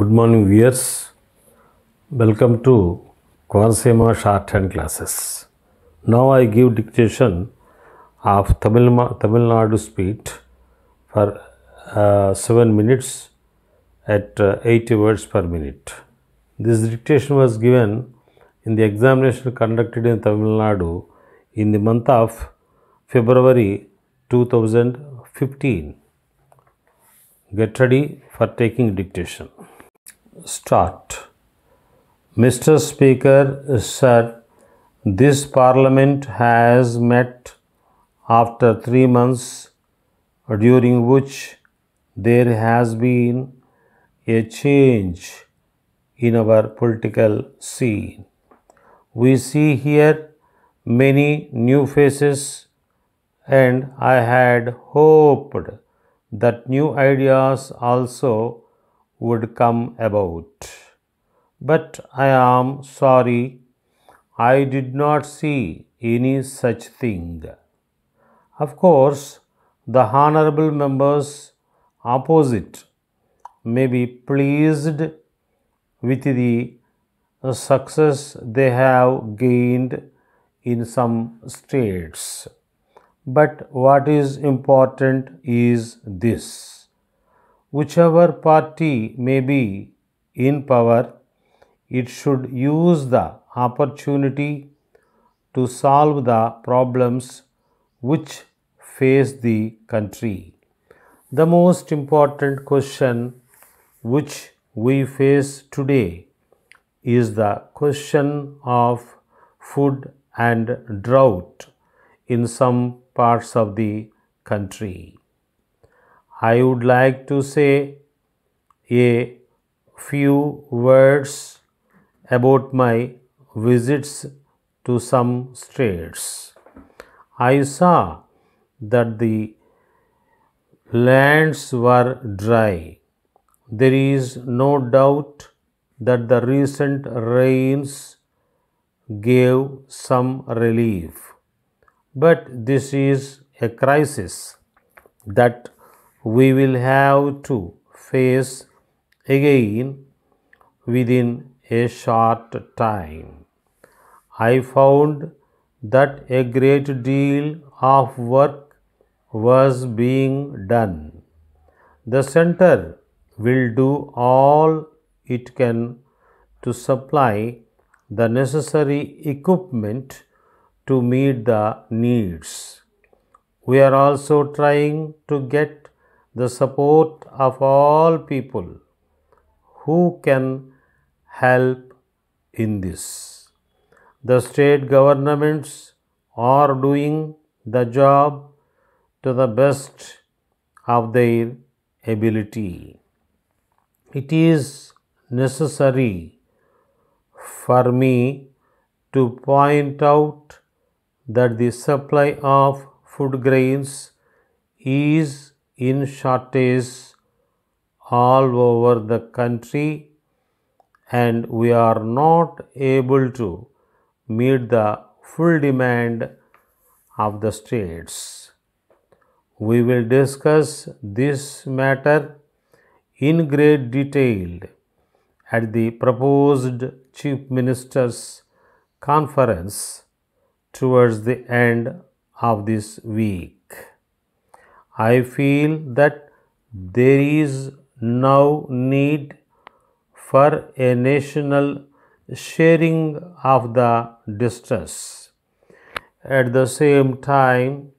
Good morning viewers. Welcome to Kovarsema shorthand classes. Now I give dictation of Tamil, Nadu speed for uh, 7 minutes at uh, 80 words per minute. This dictation was given in the examination conducted in Tamil Nadu in the month of February 2015. Get ready for taking dictation start. Mr. Speaker, sir, this parliament has met after three months during which there has been a change in our political scene. We see here many new faces and I had hoped that new ideas also would come about. But I am sorry, I did not see any such thing. Of course, the honorable members opposite may be pleased with the success they have gained in some states. But what is important is this whichever party may be in power, it should use the opportunity to solve the problems which face the country. The most important question which we face today is the question of food and drought in some parts of the country. I would like to say a few words about my visits to some states. I saw that the lands were dry. There is no doubt that the recent rains gave some relief. But this is a crisis that we will have to face again within a short time. I found that a great deal of work was being done. The center will do all it can to supply the necessary equipment to meet the needs. We are also trying to get the support of all people who can help in this. The state governments are doing the job to the best of their ability. It is necessary for me to point out that the supply of food grains is in is all over the country and we are not able to meet the full demand of the states. We will discuss this matter in great detail at the proposed Chief Minister's Conference towards the end of this week. I feel that there is now need for a national sharing of the distress. At the same time,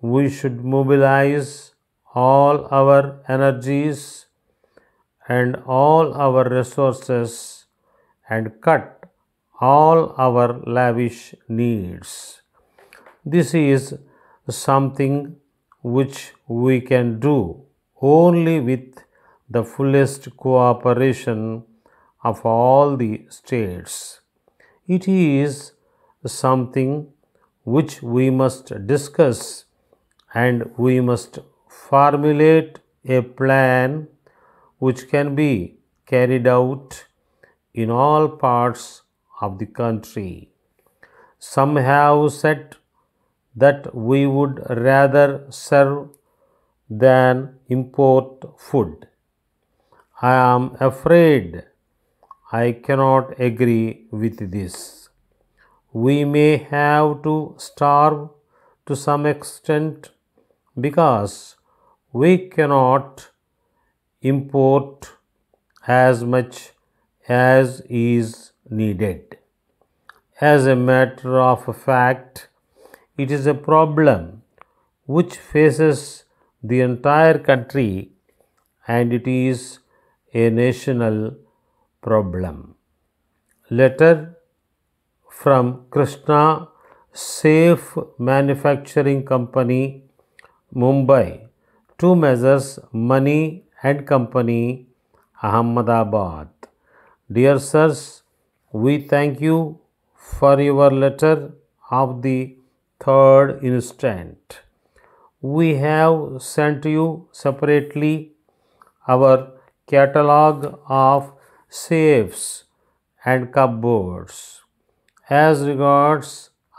we should mobilize all our energies and all our resources and cut all our lavish needs. This is something which we can do only with the fullest cooperation of all the states. It is something which we must discuss and we must formulate a plan which can be carried out in all parts of the country. Some have set that we would rather serve than import food. I am afraid I cannot agree with this. We may have to starve to some extent because we cannot import as much as is needed. As a matter of fact, it is a problem which faces the entire country and it is a national problem. Letter from Krishna Safe Manufacturing Company, Mumbai to Measures Money and Company, Ahmedabad. Dear sirs, we thank you for your letter of the third instant. We have sent you separately our catalog of safes and cupboards. As regards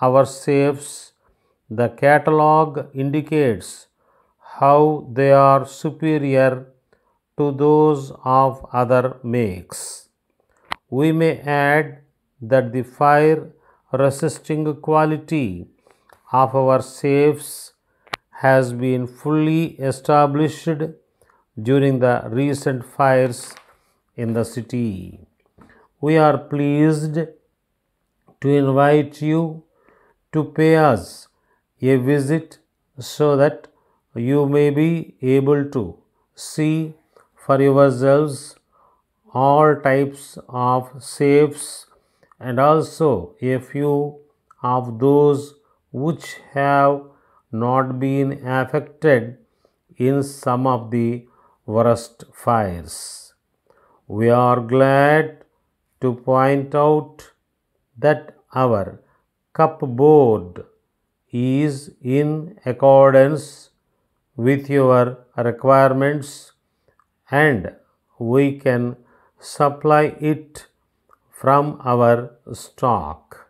our safes, the catalog indicates how they are superior to those of other makes. We may add that the fire resisting quality of our safes has been fully established during the recent fires in the city. We are pleased to invite you to pay us a visit so that you may be able to see for yourselves all types of safes and also a few of those which have not been affected in some of the worst fires. We are glad to point out that our cupboard is in accordance with your requirements and we can supply it from our stock.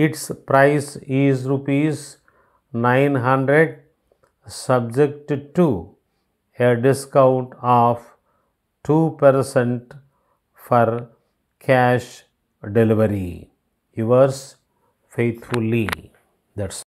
Its price is rupees 900 subject to a discount of 2 percent for cash delivery. Yours faithfully. That's